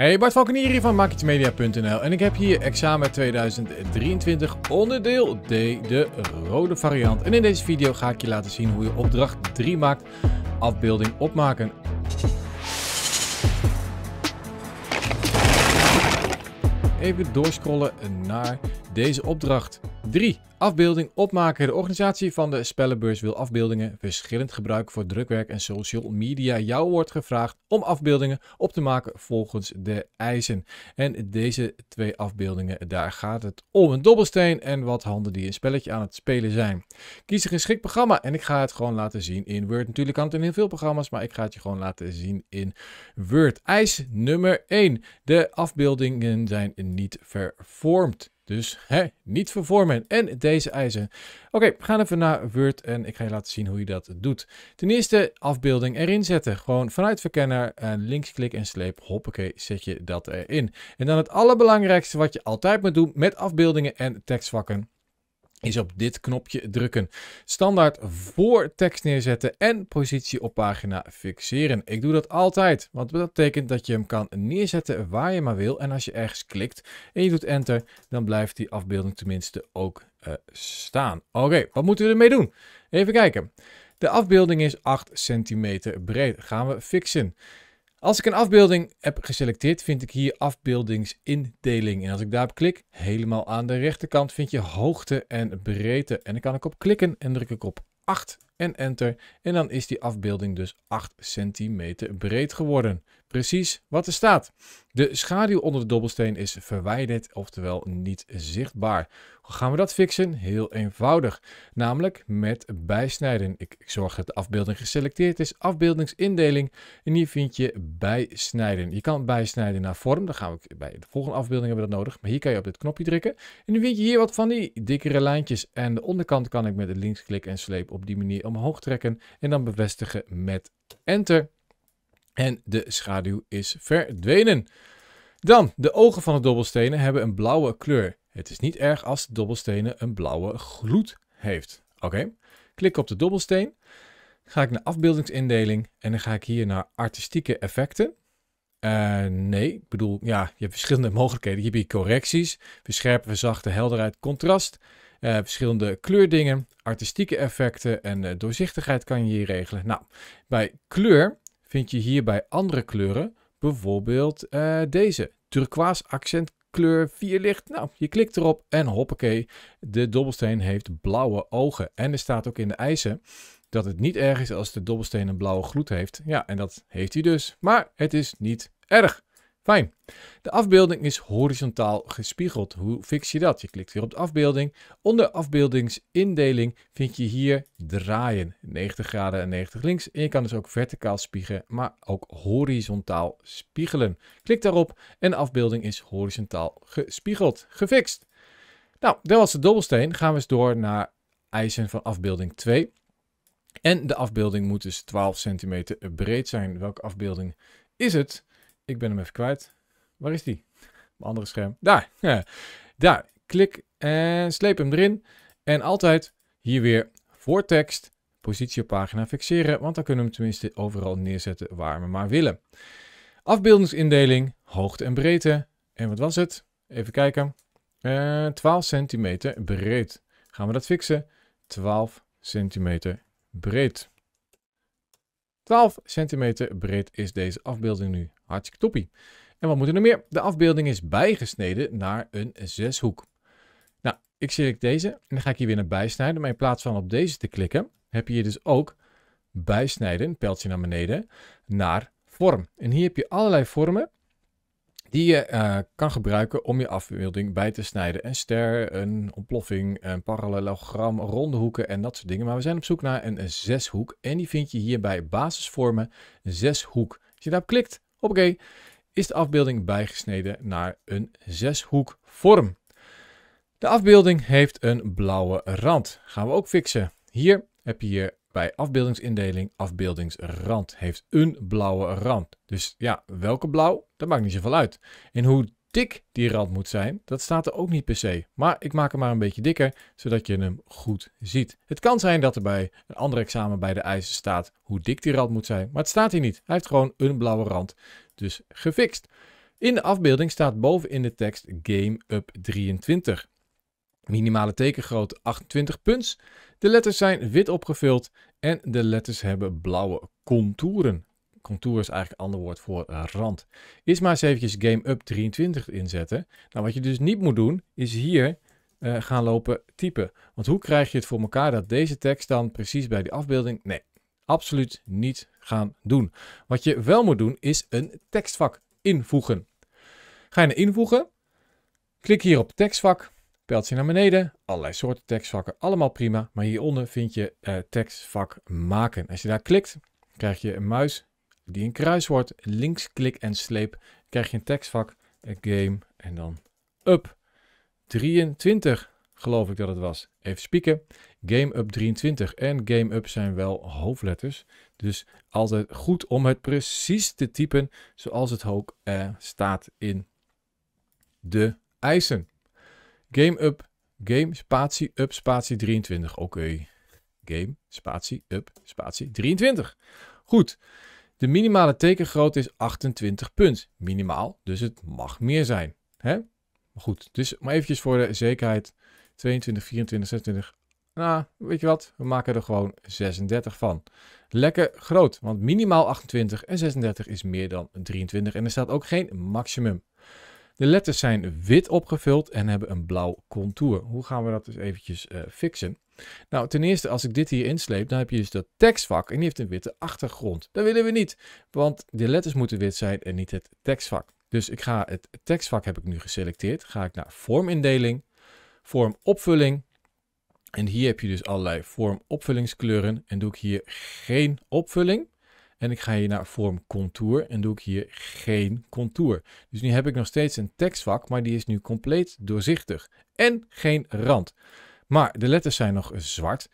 Hey, Bart van hier van MaakIetsMedia.nl en ik heb hier examen 2023 onderdeel D, de rode variant. En in deze video ga ik je laten zien hoe je opdracht 3 maakt, afbeelding opmaken. Even doorscrollen naar deze opdracht. 3. Afbeelding opmaken. De organisatie van de spellenbeurs wil afbeeldingen verschillend gebruiken voor drukwerk en social media. Jou wordt gevraagd om afbeeldingen op te maken volgens de eisen. En deze twee afbeeldingen, daar gaat het om. Een dobbelsteen en wat handen die een spelletje aan het spelen zijn. Kies een geschikt programma en ik ga het gewoon laten zien in Word. Natuurlijk kan het in heel veel programma's, maar ik ga het je gewoon laten zien in Word. Eis nummer 1. De afbeeldingen zijn niet vervormd. Dus hè, niet vervormen. En deze eisen. Oké, we gaan even naar Word en ik ga je laten zien hoe je dat doet. Ten eerste afbeelding erin zetten. Gewoon vanuit verkenner en eh, linksklik en sleep. Hoppakee, zet je dat erin. En dan het allerbelangrijkste wat je altijd moet doen met afbeeldingen en tekstvakken is op dit knopje drukken. Standaard voor tekst neerzetten en positie op pagina fixeren. Ik doe dat altijd, want dat betekent dat je hem kan neerzetten waar je maar wil. En als je ergens klikt en je doet enter, dan blijft die afbeelding tenminste ook eh, staan. Oké, wat moeten we ermee doen? Even kijken. De afbeelding is 8 centimeter breed. Gaan we fixen. Als ik een afbeelding heb geselecteerd, vind ik hier afbeeldingsindeling. En als ik daarop klik, helemaal aan de rechterkant vind je hoogte en breedte. En dan kan ik op klikken en druk ik op 8 en enter. En dan is die afbeelding dus 8 centimeter breed geworden. Precies wat er staat. De schaduw onder de dobbelsteen is verwijderd, oftewel niet zichtbaar. Hoe gaan we dat fixen? Heel eenvoudig, namelijk met bijsnijden. Ik, zorg dat de afbeelding geselecteerd is, afbeeldingsindeling en hier vind je bijsnijden. Je kan bijsnijden naar vorm, dan gaan we bij de volgende afbeelding hebben we dat nodig. Maar hier kan je op dit knopje drukken en dan vind je hier wat van die dikkere lijntjes. En de onderkant kan ik met het linksklik en sleep op die manier omhoog trekken en dan bevestigen met enter. En de schaduw is verdwenen. Dan, de ogen van de dobbelstenen hebben een blauwe kleur. Het is niet erg als de dobbelstenen een blauwe gloed heeft. Oké, klik op de dobbelsteen. Ga ik naar afbeeldingsindeling en dan ga ik hier naar artistieke effecten. Eh, nee, ik bedoel, ja, je hebt verschillende mogelijkheden. Je hebt hier correcties, verscherpen, verzachten, helderheid, contrast. Eh, verschillende kleurdingen, artistieke effecten en eh, doorzichtigheid kan je hier regelen. Nou, bij kleur vind je hier bij andere kleuren bijvoorbeeld deze. Turquoise accent kleur 4 licht. Nou, je klikt erop en hoppakee, de dobbelsteen heeft blauwe ogen. En er staat ook in de eisen dat het niet erg is als de dobbelsteen een blauwe gloed heeft. Ja, en dat heeft hij dus. Maar het is niet erg. Fijn. De afbeelding is horizontaal gespiegeld. Hoe fix je dat? Je klikt weer op de afbeelding. Onder afbeeldingsindeling vind je hier draaien. 90 graden en 90 links. En je kan dus ook verticaal spiegelen, maar ook horizontaal spiegelen. Klik daarop en de afbeelding is horizontaal gespiegeld. Gefixt. Nou, dat was de dobbelsteen. Gaan we eens door naar eisen van afbeelding 2. En de afbeelding moet dus 12 centimeter breed zijn. Welke afbeelding is het? Ik ben hem even kwijt. Waar is die? Mijn andere scherm. Daar. Ja. Daar. Klik en sleep hem erin. En altijd hier weer voor tekst positie op pagina fixeren. Want dan kunnen we hem tenminste overal neerzetten waar we maar willen. Afbeeldingsindeling, hoogte en breedte. En wat was het? Even kijken. Uh, eh, 12 centimeter breed. Gaan we dat fixen? 12 centimeter breed. 12 centimeter breed is deze afbeelding nu. Hartstikke toppie. En wat moet er nog meer? De afbeelding is bijgesneden naar een zeshoek. Nou, ik selecteer deze en dan ga ik hier weer naar bijsnijden. Maar in plaats van op deze te klikken, heb je hier dus ook bijsnijden, pijltje naar beneden, naar vorm. En hier heb je allerlei vormen die je eh, kan gebruiken om je afbeelding bij te snijden. Een ster, een ontploffing, een parallelogram, ronde hoeken en dat soort dingen. Maar we zijn op zoek naar een zeshoek. En die vind je hier bij basisvormen zeshoek. Als je daarop klikt, oké, is de afbeelding bijgesneden naar een zeshoekvorm. De afbeelding heeft een blauwe rand. Gaan we ook fixen. Hier heb je hier bij afbeeldingsindeling, afbeeldingsrand heeft een blauwe rand. Dus ja, welke blauw, dat maakt niet zoveel uit. En hoe dik die rand moet zijn, dat staat er ook niet per se. Maar ik maak hem maar een beetje dikker, zodat je hem goed ziet. Het kan zijn dat er bij een ander examen bij de eisen staat hoe dik die rand moet zijn, maar het staat hier niet. Hij heeft gewoon een blauwe rand, dus gefixt. In de afbeelding staat boven in de tekst Game Up 23. Minimale tekengrootte 28 punts. De letters zijn wit opgevuld en de letters hebben blauwe contouren. Contour is eigenlijk een ander woord voor eh, rand. Is maar eens eventjes Game Up 23 inzetten. Nou, wat je dus niet moet doen, is hier eh, gaan lopen typen. Want hoe krijg je het voor elkaar dat deze tekst dan precies bij die afbeelding... Nee, absoluut niet gaan doen. Wat je wel moet doen, is een tekstvak invoegen. Ga je naar invoegen, klik hier op tekstvak pijltje naar beneden, allerlei soorten tekstvakken, allemaal prima. Maar hieronder vind je eh, tekstvak maken. Als je daar klikt, krijg je een muis die een kruis wordt. Linksklik en sleep, krijg je een tekstvak, een game en dan up. 23 geloof ik dat het was. Even spieken. Game Up 23 en Game Up zijn wel hoofdletters. Dus altijd goed om het precies te typen zoals het ook eh, staat in de eisen. Game up, game, spatie, up, spatie 23. Oké. Game, spatie, up, spatie 23. Goed. De minimale tekengrootte is 28 punt. Minimaal, dus het mag meer zijn. Hè? Maar goed, dus maar eventjes voor de zekerheid. 22, 24, 26. Nou, weet je wat? We maken er gewoon 36 van. Lekker groot, want minimaal 28 en 36 is meer dan 23. En er staat ook geen maximum. De letters zijn wit opgevuld en hebben een blauw contour. Hoe gaan we dat dus eventjes eh, fixen? Nou, ten eerste, als ik dit hier insleep, dan heb je dus dat tekstvak en die heeft een witte achtergrond. Dat willen we niet, want de letters moeten wit zijn en niet het tekstvak. Dus ik ga het tekstvak heb ik nu geselecteerd. Ga ik naar vormindeling, vormopvulling. En hier heb je dus allerlei vormopvullingskleuren. En doe ik hier geen opvulling. En ik ga hier naar vorm contour en doe ik hier geen contour. Dus nu heb ik nog steeds een tekstvak, maar die is nu compleet doorzichtig en geen rand. Maar de letters zijn nog zwart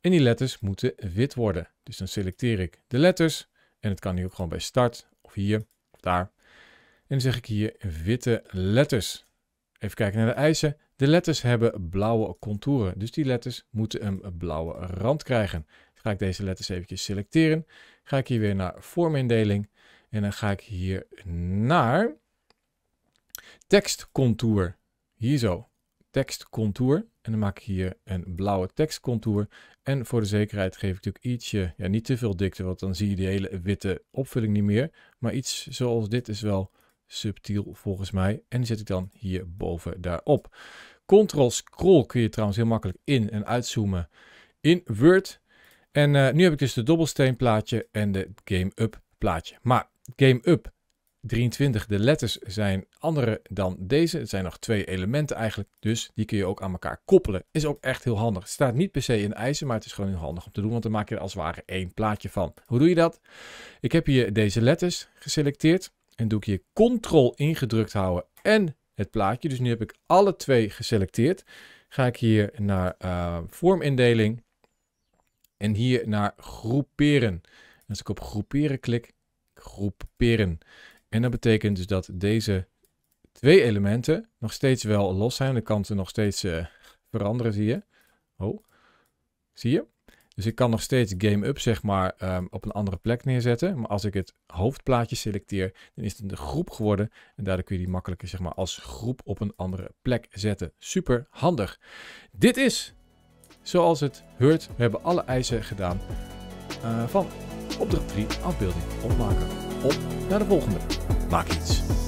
en die letters moeten wit worden. Dus dan selecteer ik de letters en het kan nu ook gewoon bij start of hier of daar. En dan zeg ik hier witte letters. Even kijken naar de eisen. De letters hebben blauwe contouren, dus die letters moeten een blauwe rand krijgen. Ga ik deze letters eventjes selecteren. Ga ik hier weer naar vormindeling. En dan ga ik hier naar tekstcontour. Hier zo. Tekstcontour. En dan maak ik hier een blauwe tekstcontour. En voor de zekerheid geef ik natuurlijk ietsje, ja niet te veel dikte, want dan zie je die hele witte opvulling niet meer. Maar iets zoals dit is wel subtiel volgens mij. En die zet ik dan hier boven daarop. Ctrl-scroll kun je trouwens heel makkelijk in- en uitzoomen in Word. En eh, nu heb ik dus de dobbelsteenplaatje en de Game Up plaatje. Maar Game Up 23, de letters zijn andere dan deze. Het zijn nog twee elementen eigenlijk, dus die kun je ook aan elkaar koppelen. Is ook echt heel handig. Het staat niet per se in eisen, maar het is gewoon heel handig om te doen, want dan maak je er als het ware één plaatje van. Hoe doe je dat? Ik heb hier deze letters geselecteerd en doe ik hier Ctrl ingedrukt houden en het plaatje. Dus nu heb ik alle twee geselecteerd. Ga ik hier naar eh, vormindeling en hier naar groeperen. als ik op groeperen klik, groeperen. En dat betekent dus dat deze twee elementen nog steeds wel los zijn. Ik kan ze nog steeds eh, veranderen, zie je. Oh, zie je? Dus ik kan nog steeds Game Up zeg maar ehm, op een andere plek neerzetten. Maar als ik het hoofdplaatje selecteer, dan is het een groep geworden. En daardoor kun je die makkelijker zeg maar als groep op een andere plek zetten. Super handig. Dit is Zoals het heurt, we hebben alle eisen gedaan eh, van opdracht 3 afbeelding opmaken. Op naar de volgende. Maak iets.